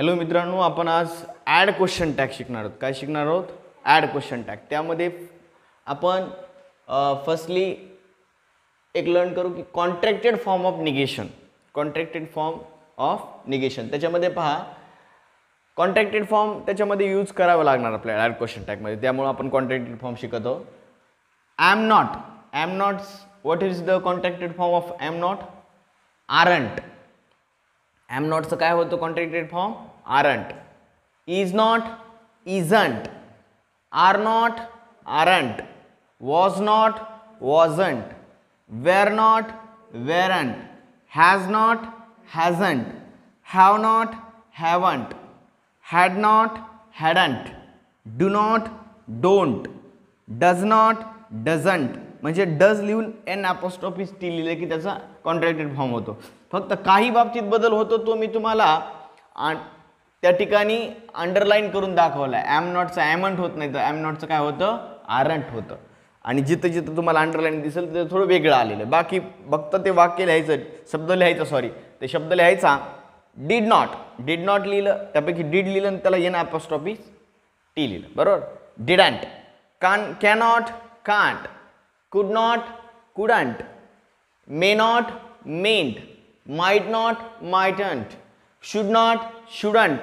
Hello मित्रांनो आपण आज ॲड क्वेश्चन टॅग शिकणार आहोत काय शिकणार आहोत ॲड क्वेश्चन टॅग त्यामध्ये आपण फर्स्टली एक लर्न करू की contracted form of negation contracted form of negation त्याच्यामध्ये पहा कॉन्ट्रॅक्टेड फॉर्म त्याच्यामध्ये यूज करावं लागणार आपल्याला ॲड क्वेश्चन टॅगमध्ये त्यामुळे आपण कॉन्ट्रॅक्टेड फॉर्म शिकत आहोत am not I am nots what is the contracted form of am not aren't am नॉटचं काय होतं contracted form aren't is not isn't are not aren't was not wasn't were not weren't has not hasn't have not haven't had not hadn't do not don't does not doesn't म्हणजे does लिहून N ॲपोस्ट्रॉफी T लिहिले की त्याचा contracted form होतो फक्त काही बाबतीत बदल होतो तो मी तुम्हाला त्या ठिकाणी अंडरलाईन करून दाखवलं आहे ॲम नॉटचं ॲमंट होत नाही तर ॲम नॉटचं काय होतं आरंट होतं आणि जिथं जिथं तुम्हाला अंडरलाईन दिसेल तिथं थोडं वेगळं आलेलं बाकी फक्त ते वाक्य लिहायचं शब्द लिहायचं सॉरी ते शब्द लिहायचा डीड नॉट डीड नॉट लिहिलं त्यापैकी डीड लिहिलं आणि त्याला येणं ऑफिस टी लिहिलं बरोबर didn't can cannot can't could not couldn't may not mayn't might not mightn't should not, shouldn't,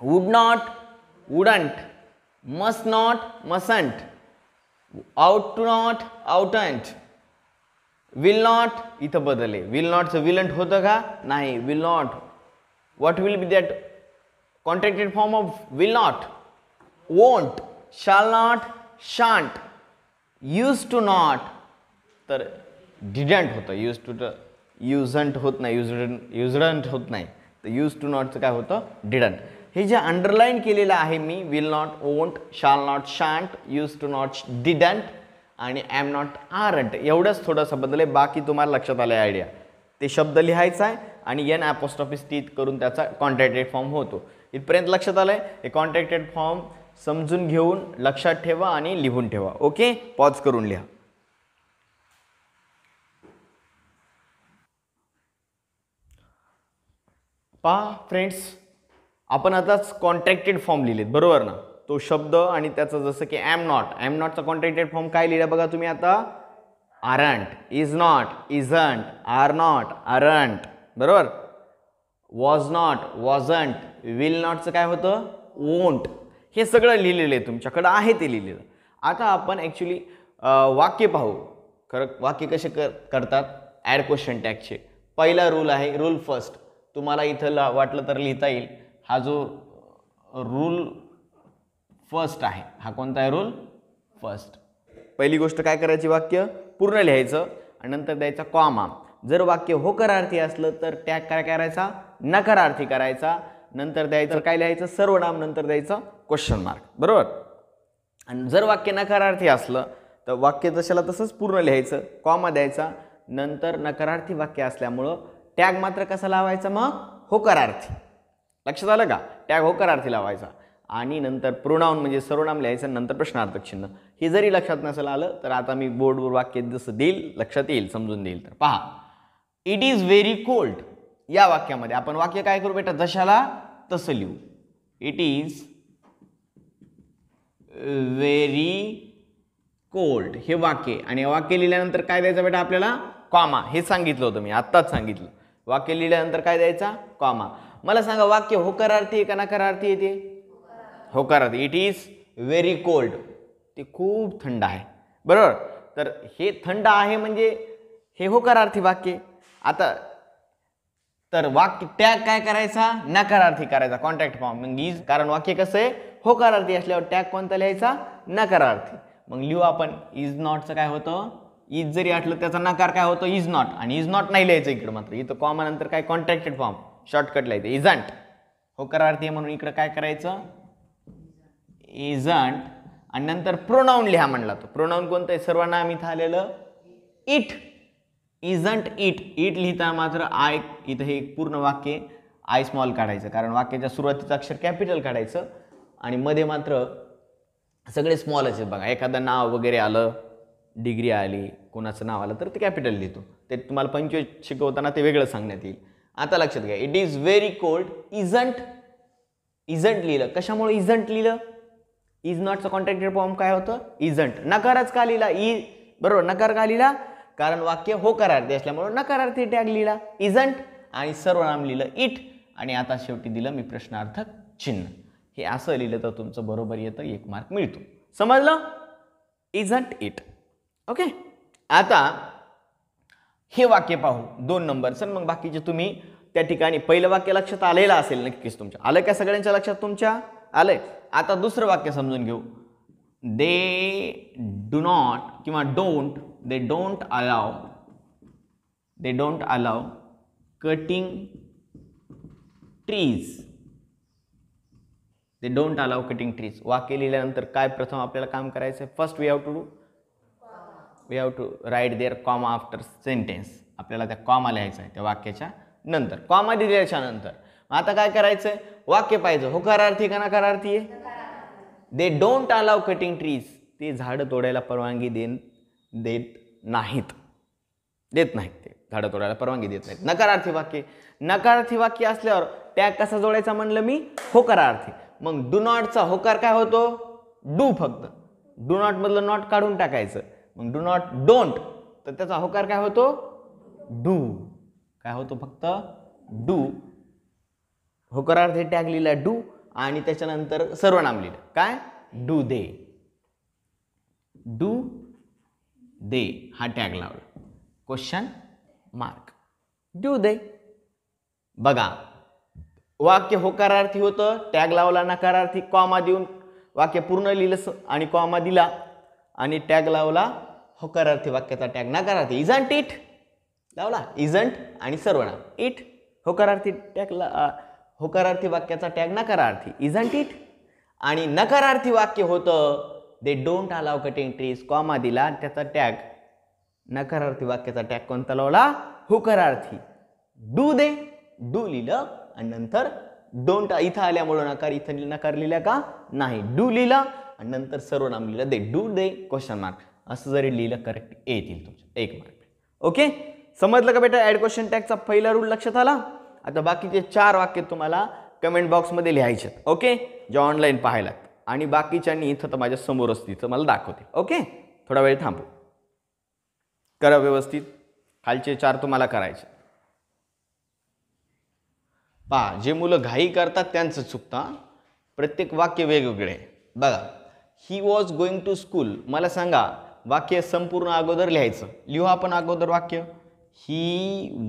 would not, wouldn't, must not, mustn't, out to not, ought and. will not, इथं बदले will not will not होतं का नाही will not, what will be that contracted form of will not, won't, shall not, shan't, used to not, तर didn't होतं used to the. युझंट होत नाही युजडंट युजडंट होत नाही तर यूज टू नॉटचं काय होतं डिडंट हे जे अंडरलाईन केलेलं आहे me will not won't shall not shan't use to not didn't आणि एम नॉट आरंट एवढंच थोडंसं बदल आहे बाकी तुम्हाला लक्षात आलं आयडिया ते शब्द लिहायचा आहे आणि एन ऑफिस टी करून त्याचा कॉन्ट्रॅक्टेड फॉर्म होतो इथपर्यंत लक्षात आलं आहे हे कॉन्ट्रॅक्टेड फॉर्म समजून घेऊन लक्षात ठेवा आणि लिहून ठेवा ओके पॉज करून लिहा पहा फ्रेंड्स आपण आताच कॉन्ट्रॅक्टेड फॉर्म लिहिलेत बरोबर ना तो शब्द आणि त्याचं जसं की ॲम नॉट ॲम नॉटचा कॉन्ट्रॅक्टेड फॉर्म काय लिहिला बघा तुम्ही आता aren't is not isn't are not aren't बरोबर वॉज नॉट वॉजंट विल नॉटचं काय होतं वोंट हे सगळं लिहिलेलं आहे तुमच्याकडं आहे ते लिहिलेलं आता आपण ॲक्च्युली वाक्य पाहू खरं वाक्य कसे कर करतात ॲड क्वेश्चन टॅगचे पहिला रूल आहे रूल फर्स्ट तुम्हाला इथं ल वाटलं तर लिहिता येईल हा जो रूल फर्स्ट आहे हा कोणता आहे रूल फर्स्ट पहिली गोष्ट काय करायची वाक्य पूर्ण लिहायचं आणि नंतर द्यायचा कॉमा जर वाक्य करार्थी असलं तर त्या काय करायचा नकारार्थी करायचा नंतर द्यायचं काय लिहायचं सर्वनाम नंतर द्यायचं क्वेश्चन मार्क बरोबर आणि जर वाक्य नकारार्थी असलं तर वाक्य जशाला तसंच पूर्ण लिहायचं कॉमा द्यायचा नंतर नकारार्थी वाक्य असल्यामुळं टॅग मात्र कसा लावायचा मग होकारार्थी लक्षात आलं का टॅग होकारार्थी लावायचा आणि नंतर प्रोणाऊन म्हणजे सर्वनाम लिहायचं नंतर प्रश्नार्थक चिन्ह हे जरी लक्षात नसेल आलं तर आता मी बोर्डवर वाक्य जसं देईल लक्षात येईल समजून देईल तर पहा इट इज व्हेरी कोल्ड या वाक्यामध्ये आपण वाक्य काय करू बेटा जशाला तसं लिहू इट इज व्हेरी कोल्ड हे वाक्य आणि वाक्य लिहिल्यानंतर काय द्यायचं बेटा आपल्याला कॉमा हे सांगितलं होतं मी आत्ताच सांगितलं वाक्य लिहिल्यानंतर काय द्यायचा कॉमा मला सांगा वाक्य होकारार्थी आहे का नकारार्थी येते होकारार्थी इट इज व्हेरी कोल्ड ते खूप थंड आहे बरोबर तर हे थंड आहे म्हणजे हे होकारार्थी वाक्य आता तर वाक्य टॅग काय करायचा नकारार्थी करायचा कॉन्टॅक्ट फॉर्म मग इज कारण वाक्य कसं आहे होकारार्थी असल्यावर टॅग कोणता लिहायचा नकारार्थी मग लिहू आपण इज नॉटचं काय होतं इज जरी आठलं त्याचा नकार काय होतो इज नॉट आणि इज नॉट नाही लिहायचं इकडं मात्र इथं कॉमन नंतर काय कॉन्ट्रॅक्टेड फॉर्म शॉर्टकट लिहायचं इजंट होकारार्थी आहे म्हणून इकडं काय करायचं इजंट आणि नंतर प्रोनाऊन लिहा म्हणला तो प्रोनाऊन कोणतं आहे सर्वांना आम्ही आलेलं इट इजंट इट इट लिहिता मात्र आय इथं हे पूर्ण वाक्य आय स्मॉल काढायचं कारण वाक्याच्या सुरुवातीचं अक्षर कॅपिटल काढायचं आणि मध्ये मात्र सगळे स्मॉल आहेत बघा एखादं नाव वगैरे आलं डिग्री आली कोणाचं नाव आलं तर ते कॅपिटल लिहितो ते तुम्हाला पंचवीस शिकवताना ते वेगळं सांगण्यात येईल आता लक्षात घ्या it is very cold isn't isn't लिहिलं कशामुळे इजंट लिहिलं इज नॉटचं कॉन्ट्रॅक्टेड फॉर्म काय होतं इजंट नकारच का लिहिला ई बरोबर नकार का लिहिला कारण वाक्य हो करार्थी असल्यामुळे नकारार्थी टॅग लिहिला इजंट आणि सर्व नाम लिहिलं इट आणि आता शेवटी दिलं मी प्रश्नार्थक चिन्ह हे असं लिहिलं तर तुमचं बरोबर येतं एक मार्क मिळतो समजलं इजंट इट ओके आता हे वाक्य पाहू दोन नंबरचं मग बाकीचे तुम्ही त्या ठिकाणी पहिलं वाक्य लक्षात आलेलं असेल नक्कीच तुमच्या आलं का सगळ्यांच्या लक्षात तुमच्या आलंय आता दुसरं वाक्य समजून घेऊ दे डू नॉट किंवा don't they don't allow they don't allow cutting trees they don't allow cutting trees वाक्य लिहिल्यानंतर काय प्रथम आपल्याला काम करायचं आहे first we have to do we have to write there comma after sentence आपल्याला त्या कॉमा लिहायचं आहे त्या वाक्याच्या नंतर कॉमा दिल्याच्या नंतर आता काय करायचं आहे वाक्य पाहिजे हो करार्थी का ना आहे they don't allow cutting trees ते झाडं तोडायला परवानगी देन देत नाहीत देत नाहीत ते झाडं तोडायला परवानगी देत नाहीत नकारार्थी वाक्य नकारार्थी वाक्य असल्यावर त्या कसा जोडायचा म्हणलं मी होकारार्थी मग डू नॉटचा होकार काय होतो डू फक्त डू नॉटमधलं नॉट काढून टाकायचं मग डू नॉट डोंट तर त्याचा होकार काय होतो डू काय होतो फक्त डू होकारार्थ टॅग लिहिला डू आणि त्याच्यानंतर सर्वनाम लिहिलं काय डू दे डू दे हा टॅग लावला क्वेश्चन मार्क डू दे बघा वाक्य होकारार्थी होतं टॅग लावला नकारार्थी कॉमा देऊन वाक्य पूर्ण लिहिलं आणि कॉमा दिला आणि टॅग लावला होकारार्थी वाक्याचा टॅग नकारार्थी इजंट इट लावला इजंट आणि सर्वनाम इट होकारार्थी टॅग होकारार्थी वाक्याचा टॅग नकारार्थी इजंट इट आणि नकारार्थी वाक्य होतं they don't allow cutting trees comma दिला त्याचा टॅग नकारार्थी वाक्याचा टॅग कोणता लावला होकारार्थी डू दे डू लिहिलं आणि नंतर डोंट इथं आल्यामुळं नकार इथं नकार लिहिला का नाही डू लिहिलं आणि नंतर सर्वनाम लिहिलं they do they question mark असं जरी लिहिलं करेक्ट येतील तुमच्या एक मार्क ओके समजलं का बेटा ॲड क्वेश्चन टॅगचा पहिला रूल लक्षात आला आता बाकीचे चार वाक्य तुम्हाला कमेंट बॉक्समध्ये लिहायचे ओके जे ऑनलाईन पाहायला आणि बाकीच्यांनी इथं तर माझ्या समोर तिथं मला दाखवते ओके थोडा वेळ थांबू करा व्यवस्थित खालचे चार तुम्हाला करायचे पहा जे मुलं घाई करतात त्यांचं चुकता प्रत्येक वाक्य वेगवेगळे बघा he was going to school मला सांगा वाक्य संपूर्ण अगोदर लिहायचं लिहू आपण अगोदर वाक्य he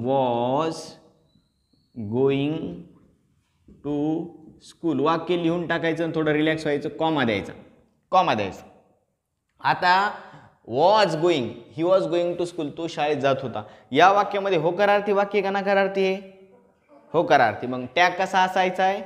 was going to school वाक्य लिहून टाकायचं आणि थोडं रिलॅक्स व्हायचं कॉमा द्यायचा कॉमा द्यायचा आता was going he was going to school तो शाळेत जात होता या वाक्यामध्ये हो करार्थी वाक्य का नकारार्थी आहे हो करार्थी मग टॅग कसा असायचा आहे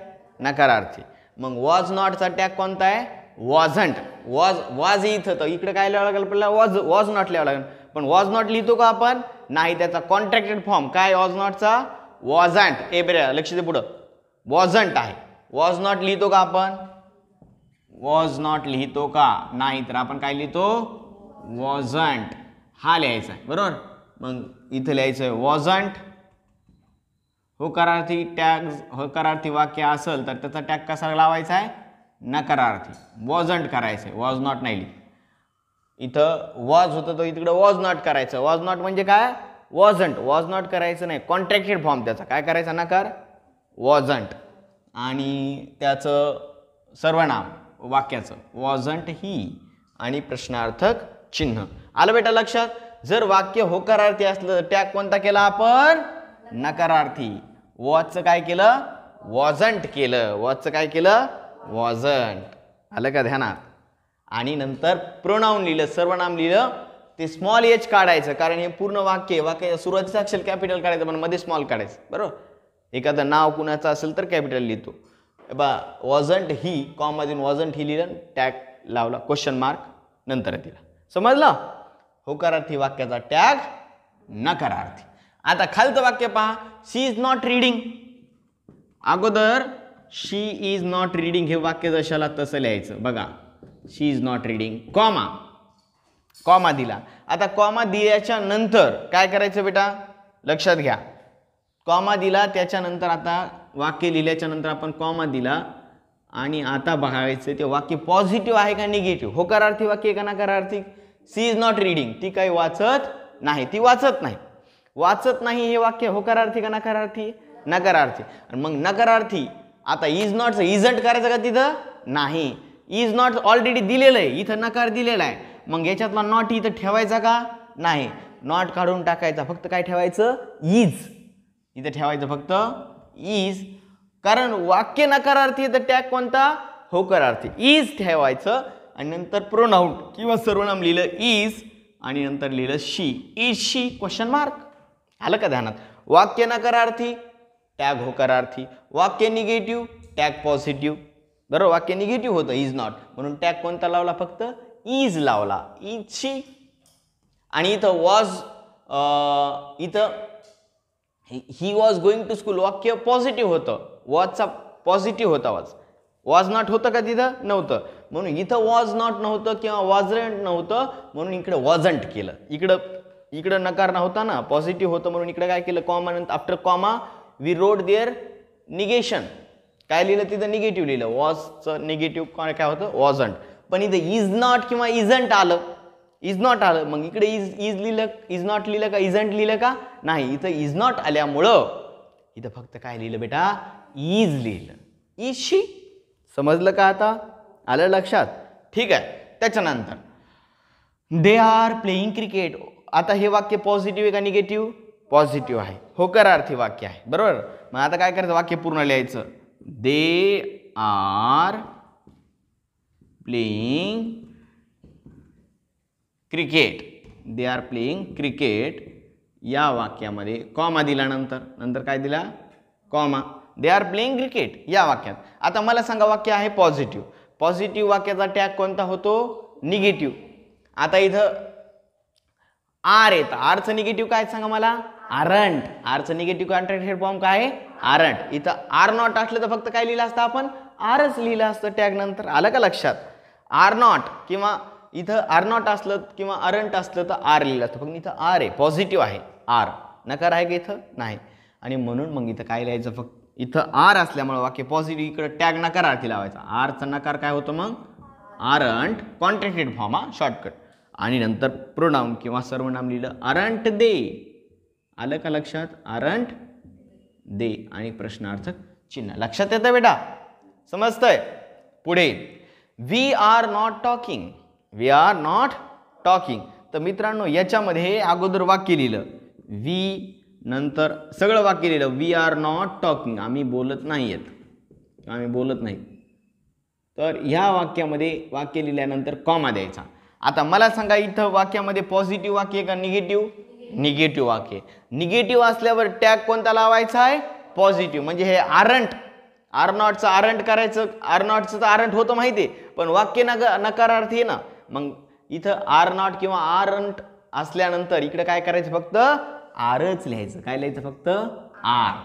नकारार्थी मग वॉज नॉटचा टॅग कोणता आहे वॉझंट वॉज वॉज इथं तर इकडे काय लिहावं लागेल आपल्याला वॉज वॉज नॉट लिहावं लागेल पण वॉज नॉट लिहितो का आपण नाही त्याचा कॉन्ट्रॅक्टेड फॉर्म काय वॉज नॉटचा वॉझंट ए बरे लक्ष दे पुढं वॉझंट आहे वॉज नॉट लिहितो का आपण वॉज नॉट लिहितो का नाही तर आपण काय लिहितो वॉझंट हा लिहायचा आहे बरोबर मग इथं लिहायचं आहे वॉझंट होकारार्थी टॅग होकारार्थी वाक्य असेल तर त्याचा टॅग कसा लावायचा आहे नकारार्थी वॉजंट करायचं आहे वॉज नॉट नाही इथं वॉज होतं तो इकडं वॉज नॉट करायचं वॉज नॉट म्हणजे काय वॉजंट वॉज नॉट करायचं नाही कॉन्ट्रॅक्टेड फॉर्म त्याचा काय करायचा नकार वॉजंट आणि त्याचं सर्वनाम वाक्याचं वॉजंट ही आणि प्रश्नार्थक चिन्ह आलं बेटा लक्षात जर वाक्य होकारार्थी असलं तर टॅग कोणता केला आपण नकारार्थी वॉजचं काय केलं वॉजंट केलं वॉजचं काय केलं वॉजंट आलं का ध्यानात आणि नंतर प्रोनाऊन लिहिलं सर्वनाम लिहिलं ते स्मॉल एच काढायचं कारण हे पूर्ण वाक्य वाक्य सुरुवातीचं अक्षर कॅपिटल काढायचं पण मध्ये स्मॉल काढायचं बरोबर एखादं नाव कुणाचं असेल तर कॅपिटल लिहितो बा वॉझंट ही कॉममधून वॉझंट ही लिहिलं टॅग लावला क्वेश्चन मार्क नंतर तिला समजलं होकारार्थी वाक्याचा टॅग नकारार्थी आता खालचं वाक्य पहा सी इज नॉट रीडिंग अगोदर शी इज नॉट रीडिंग हे वाक्य जशाला तसं लिहायचं बघा she is not reading comma comma दिला आता कॉमा दिल्याच्या नंतर काय करायचं बेटा लक्षात घ्या कॉमा दिला त्याच्यानंतर आता वाक्य लिहिल्याच्या नंतर आपण कॉमा दिला आणि आता बघायचं ते वाक्य पॉझिटिव्ह आहे का निगेटिव्ह होकारार्थी वाक्य का ना करार्थी सी इज नॉट रीडिंग ती काही वाचत नाही ती वाचत नाही वाचत नाही हे वाक्य होकारार्थी करार्थी का नकारार्थी नकारार्थी आणि मग नकारार्थी आता इज नॉट इजंट करायचं का तिथं नाही इज नॉट ऑलरेडी दिलेलं आहे इथं नकार दिलेला आहे मग याच्यातला नॉट इथं ठेवायचा का नाही नॉट काढून टाकायचा फक्त काय ठेवायचं इज इथं ठेवायचं फक्त इज कारण वाक्य नकारार्थी तर टॅग कोणता हो करार्थी इज ठेवायचं आणि नंतर प्रोनाऊट किंवा सर्वनाम लिहिलं इज आणि नंतर लिहिलं she is she question mark आलं का ध्यानात वाक्य नकारार्थी टॅग होकारार्थी वाक्य निगेटिव्ह टॅग पॉझिटिव्ह बरोबर वाक्य निगेटिव्ह होतं इज नॉट म्हणून टॅग कोणता लावला फक्त इज लावला इजची आणि इथं वॉज इथं he was going to school वाक्य पॉझिटिव्ह होतं वॉजचा पॉझिटिव्ह होता वॉज वॉज नॉट होतं का तिथं नव्हतं म्हणून इथं वॉज नॉट नव्हतं किंवा वॉजरंट नव्हतं म्हणून इकडे वॉजंट केलं इकडं इकडं नकार नव्हता ना पॉझिटिव्ह होतं म्हणून इकडे काय केलं comma after comma we wrote there negation काय लिहिलं तिथं निगेटिव्ह लिहिलं वॉजचं निगेटिव्ह काय काय होतं वॉजंट पण इथं इज नॉट किंवा इजंट आलं इज नॉट आलं मग इकडे इज इज लिहिलं इज नॉट लिहिलं का इजंट लिहिलं का नाही इथं इज नॉट आल्यामुळं इथं फक्त काय लिहिलं बेटा इज लिहिलं इज शी समजलं का आता आलं लक्षात ठीक आहे त्याच्यानंतर दे आर प्लेईंग क्रिकेट आता हे वाक्य पॉझिटिव्ह आहे का निगेटिव्ह पॉझिटिव्ह आहे होकारार्थी वाक्य आहे बरोबर मग आता काय करायचं वाक्य पूर्ण लिहायचं they are playing cricket they are playing cricket या वाक्यामध्ये कॉमा दिला नंतर नंतर काय दिला comma they are playing cricket या वाक्यात आता मला सांगा वाक्य आहे पॉझिटिव्ह पॉझिटिव्ह वाक्याचा टॅग कोणता होतो निगेटिव्ह आता इथं आर येतं आरचं निगेटिव्ह काय सांगा मला आरंट आरचं निगेटिव्ह कॉन्ट्रॅक्टेड फॉर्म काय आहे आरंट इथं आर नॉट असलं तर फक्त काय लिहिलं असतं आपण आरच लिहिलं असतं टॅग नंतर आलं का लक्षात आर नॉट किंवा इथं आर नॉट असलं किंवा अरंट असलं तर आर लिहिलं असतं फक्त इथं आर आहे पॉझिटिव्ह आहे आर नकार आहे का इथं नाही आणि म्हणून मग इथं काय लिहायचं फक्त इथं आर असल्यामुळे वाक्य पॉझिटिव्ह इकडं टॅग नकार आरती लावायचा आरचा नकार काय होतो मग आरंट कॉन्ट्रॅक्टेड फॉर्म हा शॉर्टकट आणि नंतर प्रोनाऊन किंवा सर्वनाम लिहिलं अरंट दे आलं का लक्षात आरंट दे आणि प्रश्नार्थक चिन्ह लक्षात येतं बेटा समजतंय पुढे we are not talking we are not talking तर मित्रांनो याच्यामध्ये अगोदर वाक्य लिहिलं वी नंतर सगळं वाक्य लिहिलं वी आर नॉट टॉकिंग आम्ही बोलत नाही आहेत आम्ही बोलत नाही तर ह्या वाक्यामध्ये वाक्य लिहिल्यानंतर कॉमा द्यायचा आता मला सांगा इथं वाक्यामध्ये पॉझिटिव्ह वाक्य का निगेटिव्ह निगेटिव्ह वाक्य निगेटिव्ह असल्यावर टॅग कोणता लावायचा आहे पॉझिटिव्ह म्हणजे हे आरंट आरनॉटचं आरंट करायचं आरनॉटचं तर आरंट होतं माहिती आहे पण वाक्य नग नकारार्थी आहे ना मग इथं आर नॉट किंवा आरंट असल्यानंतर इकडं काय करायचं फक्त आरच लिहायचं काय लिहायचं फक्त आर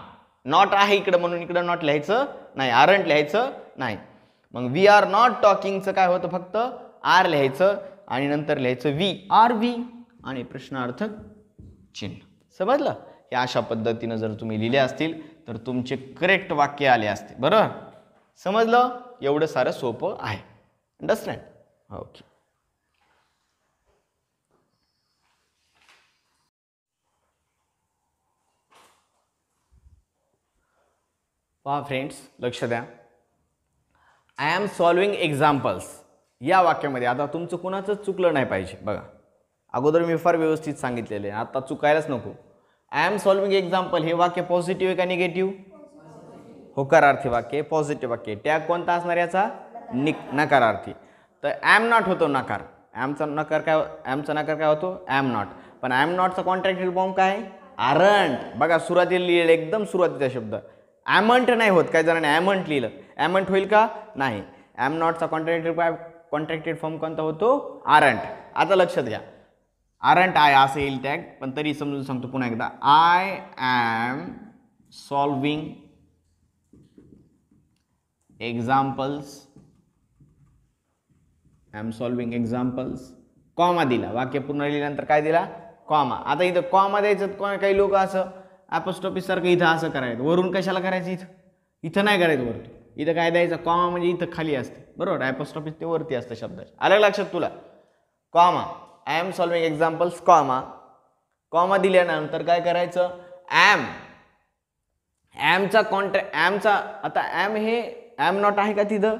नॉट आहे इकडं म्हणून इकडं नॉट लिहायचं नाही आरंट लिहायचं नाही मग वी आर नॉट टॉकिंगचं काय होतं फक्त आर लिहायचं आणि नंतर लिहायचं वी आर वी आणि प्रश्नार्थक चिन्ह समजलं या अशा पद्धतीनं जर तुम्ही लिहिले असतील तर तुमचे करेक्ट वाक्य आले असते बरोबर समजलं एवढं सारं सोपं आहे अंडरस्टँड ओके पहा फ्रेंड्स लक्ष द्या आय एम सॉल्विंग एक्झाम्पल्स या वाक्यामध्ये आता तुमचं कुणाचं चुकलं नाही पाहिजे बघा अगोदर मी फार व्यवस्थित सांगितलेले आहे आता चुकायलाच नको आय एम सॉल्विंग एक्झाम्पल हे वाक्य पॉझिटिव्ह आहे का निगेटिव्ह होकारार्थी वाक्य पॉझिटिव्ह वाक्य टॅग कोणता असणार याचा निक नकारार्थी तर ॲम नॉट होतो नकार ॲमचा नकार काय ॲमचा नकार काय होतो ॲम नॉट पण ॲम नॉटचा कॉन्ट्रॅक्टेड फॉर्म काय आरंट बघा सुरुवातीला लिहिलेलं एकदम सुरुवातीचा शब्द ॲमंट नाही होत काय जणांनी ॲमंट लिहिलं ॲमंट होईल का नाही ॲम नॉटचा कॉन्ट्रॅक्टेड कॉन्ट्रॅक्टेड फॉर्म कोणता होतो आरंट आता लक्षात घ्या आरंट आय असं येईल टॅग पण तरी समजून सांगतो पुन्हा एकदा I am solving examples I am solving examples comma दिला वाक्य पूर्ण लिहिल्यानंतर काय दिला कॉमा आता इथं कॉमा द्यायचं काही लोक असं सारखं इथं असं करायचं वरून कशाला करायचं इथं इथं नाही करायचं वरती इथं काय द्यायचं कॉमा म्हणजे इथं खाली असते बरोबर ऑफिस ते वरती असतं शब्द आलं लक्षात तुला comma I am solving examples comma comma दिल्यानंतर काय करायचं ॲम ॲमचा कॉन्ट्रॅ ॲमचा आता ॲम हे ॲम नॉट आहे का तिथं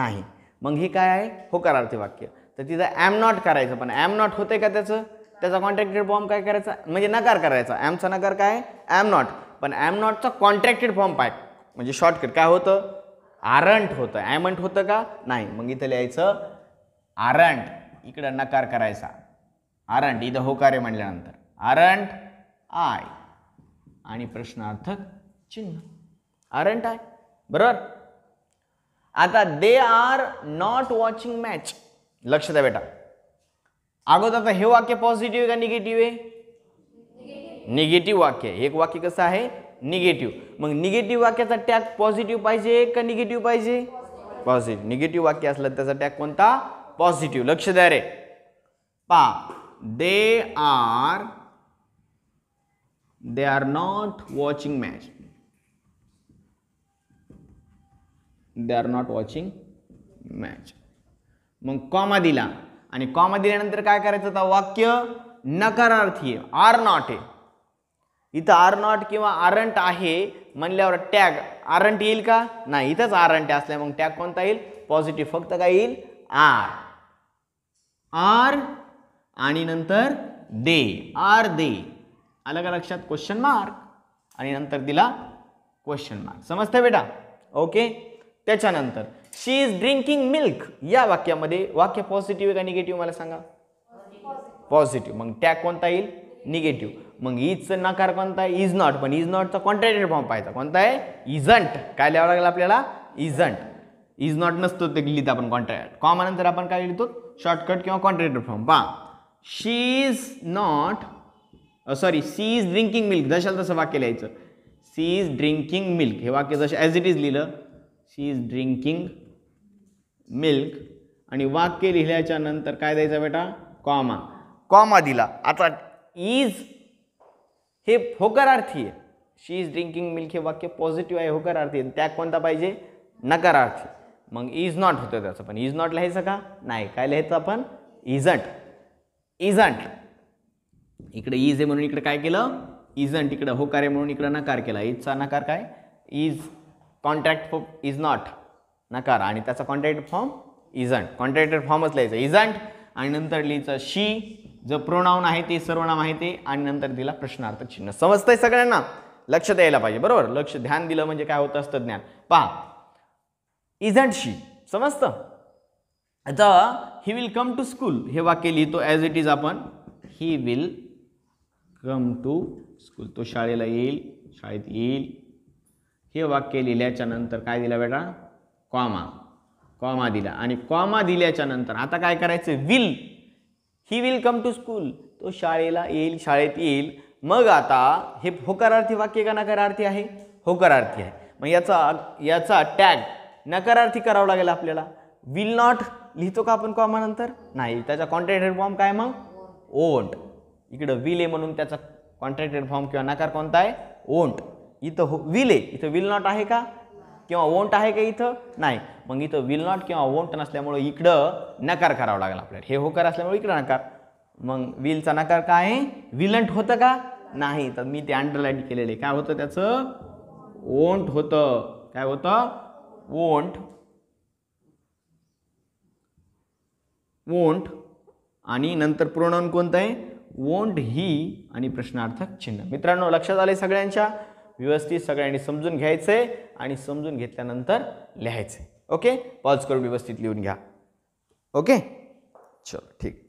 नाही मग ही काय आहे हो ते वाक्य तर तिथं ॲम नॉट करायचं पण ॲम नॉट होते का त्याचं त्याचा कॉन्ट्रॅक्टेड फॉर्म काय करायचा म्हणजे नकार करायचा ॲमचा नकार काय आहे ॲम नॉट पण ॲम नॉटचा कॉन्ट्रॅक्टेड फॉर्म पाय म्हणजे शॉर्टकट काय होतं आरंट होतं ॲमंट होतं का नाही मग इथं लिहायचं आरंट इकडं नकार करायचा आरंट इथं होकारे म्हणल्यानंतर आरंट आय आणि प्रश्नार्थक चिन्ह आरंट आय बरोबर आता they are not watching match लक्ष द्या बेटा अगोदर आता हे वाक्य पॉझिटिव्ह आहे का निगेटिव्ह आहे निगेटिव्ह वाक्य आहे एक वाक्य कसं आहे निगेटिव्ह मग निगेटिव्ह वाक्याचा टॅग पॉझिटिव्ह पाहिजे का निगेटिव्ह पाहिजे पॉझिटिव्ह निगेटिव्ह वाक्य असलं त्याचा टॅग कोणता पॉझिटिव्ह लक्ष द्या रे पा they are they are not watching match they are not watching match मग कॉमा दिला आणि कॉमा दिल्यानंतर काय करायचं आता वाक्य नकारार्थी आर नॉट आहे इथं आर नॉट किंवा आरंट आहे म्हणल्यावर टॅग आरंट येईल का नाही इथंच आरंट असल्या मग टॅग कोणता येईल पॉझिटिव्ह फक्त काय येईल आर आर आणि नंतर दे आर दे आलं का लक्षात क्वेश्चन मार्क आणि नंतर दिला क्वेश्चन मार्क समजतं बेटा ओके त्याच्यानंतर शी इज ड्रिंकिंग मिल्क या वाक्यामध्ये वाक्य पॉझिटिव्ह आहे का निगेटिव्ह मला सांगा पॉझिटिव्ह मग टॅग कोणता येईल निगेटिव्ह मग इजचं नकार कोणता इज नॉट पण इज नॉटचा कॉन्ट्रॅक्टेड फॉर्म पाहायचा कोणता आहे इजंट काय लिहावं लागेल आपल्याला इजंट इज नॉट नसतो ते लिहित आपण कॉन्ट्रॅक्ट कॉमानंतर आपण काय लिहितो शॉर्टकट किंवा कॉन्ट्रॅक्टेड फॉर्म पहा she is not sorry she is drinking milk जशाला तसं वाक्य लिहायचं सी इज ड्रिंकिंग मिल्क हे वाक्य जसं ॲज इट इज लिहिलं शी इज ड्रिंकिंग मिल्क आणि वाक्य लिहिल्याच्या नंतर काय द्यायचं बेटा कॉमा कॉमा दिला आता इज हे होकारार्थी आहे शी इज ड्रिंकिंग मिल्क हे वाक्य पॉझिटिव्ह आहे होकारार्थी आहे त्या कोणता पाहिजे नकारार्थी मग इज नॉट होतं त्याचं पण इज नॉट लिहायचं का नाही काय लिहायचं आपण इजंट इजंट इकडे इज आहे म्हणून इकडे काय केलं इजंट इकडे होकार आहे म्हणून इकडे नकार केला इजचा नकार काय is contract form is not नकार आणि त्याचा कॉन्ट्रॅक्ट फॉर्म इजंट कॉन्ट्रॅक्टेड फॉर्मच लिहायचा इजंट आणि नंतर लिहायचं शी जो प्रोनाऊन आहे ते सर्वनाम आहे ते आणि नंतर दिला प्रश्नार्थ चिन्ह समजतंय सगळ्यांना लक्ष द्यायला पाहिजे बरोबर लक्ष ध्यान दिलं म्हणजे काय होतं असतं ज्ञान पहा इजंट शी समजतं आता he will come to school हे वाक्य लिहितो ॲज इट इज आपण he will come to school तो शाळेला येईल शाळेत येईल हे वाक्य लिहिल्याच्या नंतर काय दिला बेटा कॉमा कॉमा दिला आणि कॉमा दिल्याच्या नंतर आता काय करायचं will he will come to school तो शाळेला येईल शाळेत येईल मग आता हे होकारार्थी वाक्य का नकारार्थी आहे होकारार्थी आहे मग याचा याचा टॅग नकारार्थी करावा लागेल आपल्याला विल नॉट लिहितो का आपण कॉमानंतर नाही त्याचा कॉन्ट्रॅक्टेड फॉर्म काय मग ओंट इकडं विले म्हणून त्याचा कॉन्ट्रॅक्टेड फॉर्म किंवा नकार कोणता आहे ओंट इथं हो विले इथं विल नॉट आहे का किंवा वोंट आहे का इथं नाही मग इथं विल नॉट किंवा ओंट नसल्यामुळं इकडं नकार करावा लागला आपल्याला हे होकार असल्यामुळे इकडं नकार मग विलचा नकार काय आहे विलंट होतं का नाही तर मी ते अंडरलाईन केलेले काय होतं त्याचं ओंट होतं काय होतं ओंट वोंट आणि नंतर प्रोनाऊन कोणतं आहे वोंट ही आणि प्रश्नार्थक चिन्ह मित्रांनो लक्षात आले सगळ्यांच्या व्यवस्थित सगळ्यांनी समजून घ्यायचं आहे आणि समजून घेतल्यानंतर लिहायचं आहे ओके पॉज करून व्यवस्थित लिहून घ्या ओके चलो ठीक